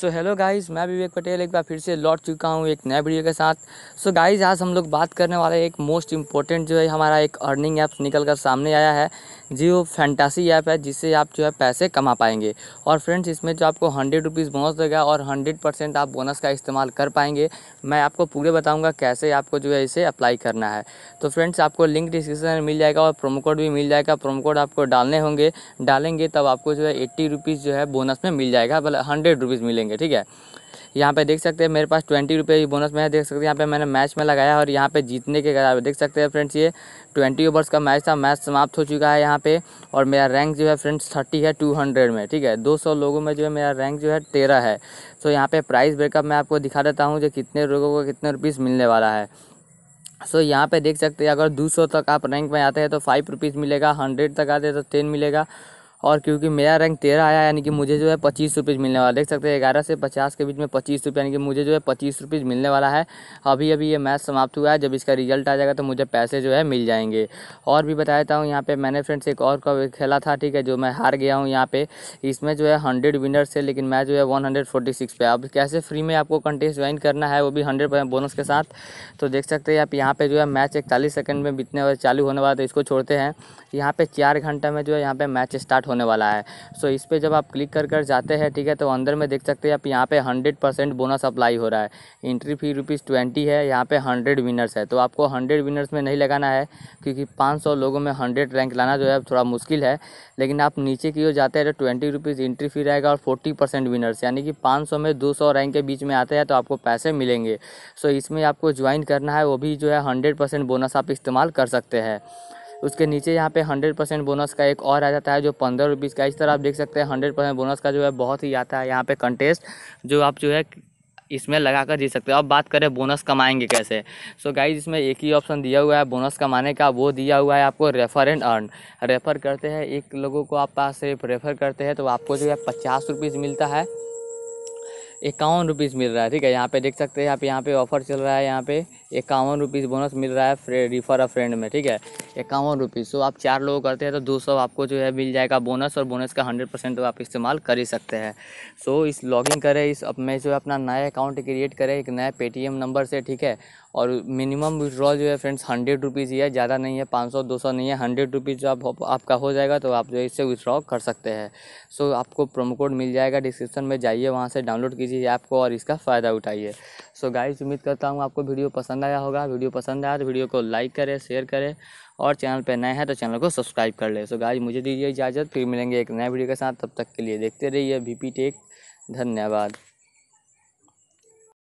so hello guys मैं विवेक पटेल एक बार फिर से लौट चुका हूँ एक नए वीडियो के साथ सो so, गाइस आज हम लोग बात करने वाले एक मोस्ट इम्पोर्टेंट जो है हमारा एक अर्निंग ऐप निकल कर सामने आया है जियो फैंटासी ऐप है जिससे आप जो है पैसे कमा पाएंगे और फ्रेंड्स इसमें जो आपको हंड्रेड रुपीज़ बोनस देगा और हंड्रेड परसेंट आप बोनस का इस्तेमाल कर पाएंगे मैं आपको पूरे बताऊँगा कैसे आपको जो है इसे अप्लाई करना है तो फ्रेंड्स आपको लिंक डिस्क्रिप्शन में मिल जाएगा और प्रोमो कोड भी मिल जाएगा प्रोमो कोड आपको डालने होंगे डालेंगे तब आपको जो है एट्टी रुपीज़ जो है बोनस में मिल जाएगा भले हंड्रेड रुपीज़ मिलेंगे देंगे ठीक है यहाँ पे देख सकते हैं मेरे पास ट्वेंटी रुपये बोनस में है देख सकते हैं यहाँ पे मैंने मैच में लगाया और यहाँ पे जीतने के करा देख सकते हैं फ्रेंड्स ये ट्वेंटी ओवर्स का मैच था मैच समाप्त हो चुका है यहाँ पे और मेरा रैंक जो है फ्रेंड्स थर्टी है टू हंड्रेड में ठीक है दो सौ लोगों में जो है मेरा रैंक जो है तेरह है तो यहाँ पे प्राइस ब्रेकअप मैं आपको दिखा देता हूँ जो कितने लोगों को कितने रुपीज़ मिलने वाला है सो so, यहाँ पे देख सकते हैं अगर 200 तक आप रैंक में आते हैं तो फाइव रुपीज़ मिलेगा हंड्रेड तक आते हैं तो टेन मिलेगा और क्योंकि मेरा रैंक तेरह आया यानी कि मुझे जो है पच्चीस रुपीज़ मिलने वाला देख सकते हैं ग्यारह से पचास के बीच में पच्चीस रुपये यानी कि मुझे जो है पच्चीस रुपीज़ मिलने वाला है अभी अभी ये मैच समाप्त हुआ है जब इसका रिजल्ट आ जाएगा तो मुझे पैसे जो है मिल जाएंगे और भी बता देता हूँ यहाँ पर मैंने फ्रेंड्स एक और कब खेला था ठीक है जो मैं हार गया हूँ यहाँ पर इसमें जो है हंड्रेड विनर्स है लेकिन मैं जो है वन हंड्रेड सिक्स पे अब कैसे फ्री में आपको कंटेस्ट ज्वाइन करना है वो भी हंड्रेड परसेंट बोनस के साथ तो देख सकते हैं आप यहाँ पे जो है मैच इकतालीस सेकंड में बीतने वाले चालू होने वाला तो इसको छोड़ते हैं यहाँ पे चार घंटे में जो है यहाँ पे मैच स्टार्ट हो होने वाला है सो इस पर जब आप क्लिक कर कर जाते हैं ठीक है तो अंदर में देख सकते हैं आप यहाँ पे हंड्रेड परसेंट बोनस अप्लाई हो रहा है इंट्री फी रुपीज़ ट्वेंटी है यहाँ पे हंड्रेड विनर्स है तो आपको हंड्रेड विनर्स में नहीं लगाना है क्योंकि पाँच सौ लोगों में हंड्रेड रैंक लाना जो है थोड़ा मुश्किल है लेकिन आप नीचे की ओर जाते हैं तो ट्वेंटी रुपीज़ इंट्री फी रहेगा और फोर्टी परसेंट विनर्स यानी कि पाँच सौ में दो सौ रैंक के बीच में आते हैं तो आपको पैसे मिलेंगे सो इसमें आपको ज्वाइन करना है वो भी जो है हंड्रेड परसेंट बोनस आप इस्तेमाल कर सकते हैं उसके नीचे यहाँ पे हंड्रेड परसेंट बोनस का एक और आ जाता है जो पंद्रह रुपीस का इस तरह आप देख सकते हैं हंड्रेड परसेंट बोनस का जो है बहुत ही आता है यहाँ पे कंटेस्ट जो आप जो है इसमें लगा कर जीत सकते हो अब बात करें बोनस कमाएंगे कैसे सो so गाइज इसमें एक ही ऑप्शन दिया हुआ है बोनस कमाने का वो दिया हुआ है आपको रेफर एंड अर्न रेफ़र करते हैं एक लोगों को आप पास सिर्फ रेफ़र करते हैं तो आपको जो है पचास रुपीज़ मिलता है इक्यावन रुपीज़ मिल रहा है ठीक है यहाँ पे देख सकते हैं आप यहाँ पे ऑफर चल रहा है यहाँ पे इक्यावन रुपीज़ बोनस मिल रहा है रिफर अ फ्रेंड में ठीक है इक्यावन रुपीज़ तो आप चार लोग करते हैं तो दो सौ आपको जो है मिल जाएगा बोनस और बोनस का हंड्रेड परसेंट तो आप इस्तेमाल कर ही सकते हैं सो तो इस लॉगिन करें इस में जो है अपना नया अकाउंट क्रिएट करें एक नया पेटीएम नंबर से ठीक है और मिनिमम विड्रॉल जो है फ्रेंड्स हंड्रेड रुपीज़ ही है ज़्यादा नहीं है पाँच सौ दो सौ नहीं है हंड्रेड रुपीज़ जो आप, आपका हो जाएगा तो आप जो है इससे विड्रॉ कर सकते हैं सो आपको प्रोमो कोड मिल जाएगा डिस्क्रिप्शन में जाइए वहाँ से डाउनलोड कीजिए कीजिए आपको और इसका फ़ायदा उठाइए सो गाइस उम्मीद करता हूँ आपको वीडियो पसंद आया होगा वीडियो पसंद आया तो वीडियो को लाइक करें शेयर करें और चैनल पर नए हैं तो चैनल को सब्सक्राइब कर लें सो गाइस मुझे दीजिए इजाज़त फिर मिलेंगे एक नए वीडियो के साथ तब तक के लिए देखते रहिए वी टेक धन्यवाद